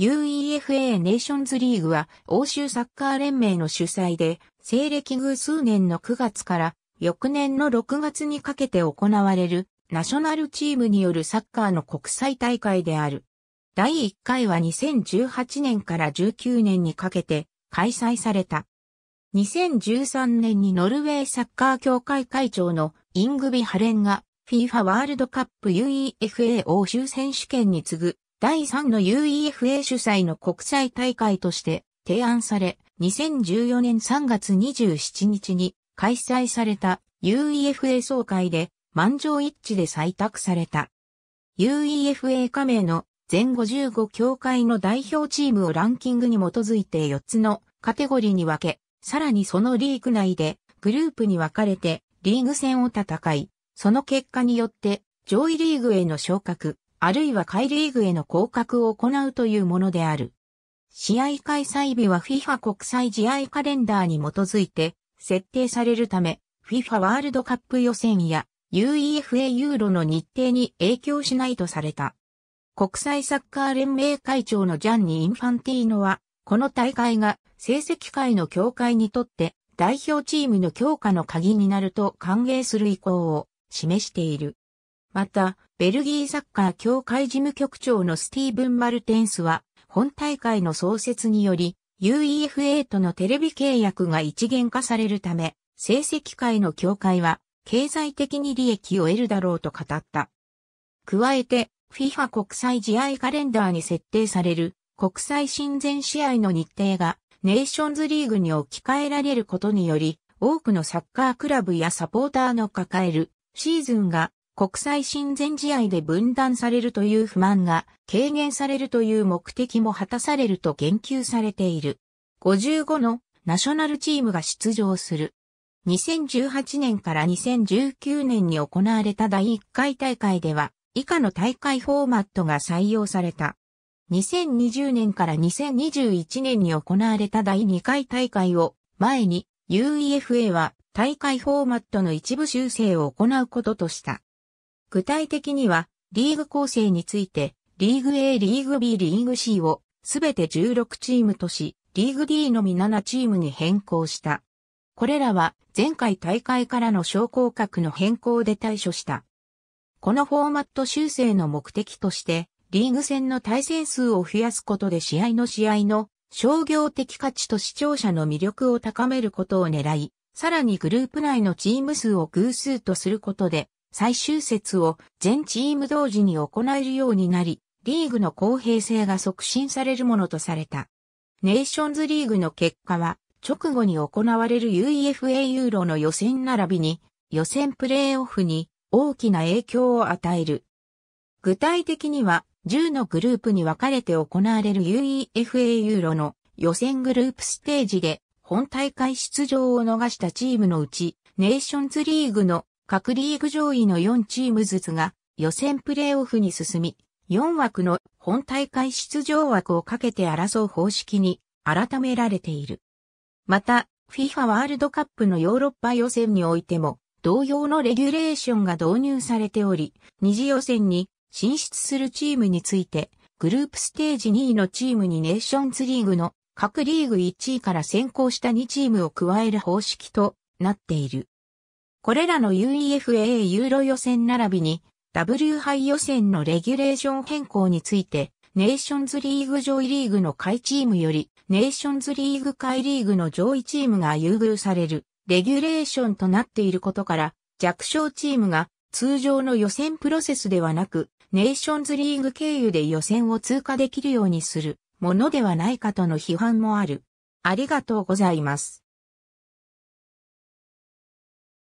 UEFA ネーションズリーグは欧州サッカー連盟の主催で、西暦偶数年の9月から翌年の6月にかけて行われるナショナルチームによるサッカーの国際大会である。第1回は2018年から19年にかけて開催された。2013年にノルウェーサッカー協会会長のイングビ・ハレンが FIFA ワールドカップ UEFA 欧州選手権に次ぐ第3の UEFA 主催の国際大会として提案され、2014年3月27日に開催された UEFA 総会で満場一致で採択された。UEFA 加盟の全55協会の代表チームをランキングに基づいて4つのカテゴリーに分け、さらにそのリーグ内でグループに分かれてリーグ戦を戦い、その結果によって上位リーグへの昇格、あるいは下位リーグへの降格を行うというものである。試合開催日は FIFA 国際試合カレンダーに基づいて設定されるため、FIFA ワールドカップ予選や UEFA ユーロの日程に影響しないとされた。国際サッカー連盟会長のジャンニ・インファンティーノは、この大会が成績会の協会にとって代表チームの強化の鍵になると歓迎する意向を示している。また、ベルギーサッカー協会事務局長のスティーブン・マルテンスは、本大会の創設により、UEFA とのテレビ契約が一元化されるため、成績会の協会は、経済的に利益を得るだろうと語った。加えて、FIFA 国際試合カレンダーに設定される国際親善試合の日程がネーションズリーグに置き換えられることにより、多くのサッカークラブやサポーターの抱えるシーズンが国際親善試合で分断されるという不満が軽減されるという目的も果たされると言及されている。55のナショナルチームが出場する。2018年から2019年に行われた第1回大会では、以下の大会フォーマットが採用された。2020年から2021年に行われた第2回大会を前に UEFA は大会フォーマットの一部修正を行うこととした。具体的には、リーグ構成について、リーグ A、リーグ B、リーグ C を、すべて16チームとし、リーグ D のみ7チームに変更した。これらは前回大会からの昇降格の変更で対処した。このフォーマット修正の目的として、リーグ戦の対戦数を増やすことで試合の試合の商業的価値と視聴者の魅力を高めることを狙い、さらにグループ内のチーム数を偶数とすることで、最終節を全チーム同時に行えるようになり、リーグの公平性が促進されるものとされた。ネーションズリーグの結果は、直後に行われる UEFA ユーロの予選並びに、予選プレーオフに大きな影響を与える。具体的には、10のグループに分かれて行われる UEFA ユーロの予選グループステージで本大会出場を逃したチームのうち、ネーションズリーグの各リーグ上位の4チームずつが予選プレーオフに進み、4枠の本大会出場枠をかけて争う方式に改められている。また、FIFA ワールドカップのヨーロッパ予選においても、同様のレギュレーションが導入されており、二次予選に進出するチームについて、グループステージ2位のチームにネーションズリーグの各リーグ1位から先行した2チームを加える方式となっている。これらの UEFA ユーロ予選並びに W 杯予選のレギュレーション変更について、ネーションズリーグ上位リーグの下位チームより、ネーションズリーグ下位リーグの上位チームが優遇される、レギュレーションとなっていることから、弱小チームが通常の予選プロセスではなく、ネーションズリーグ経由で予選を通過できるようにするものではないかとの批判もある。ありがとうございます。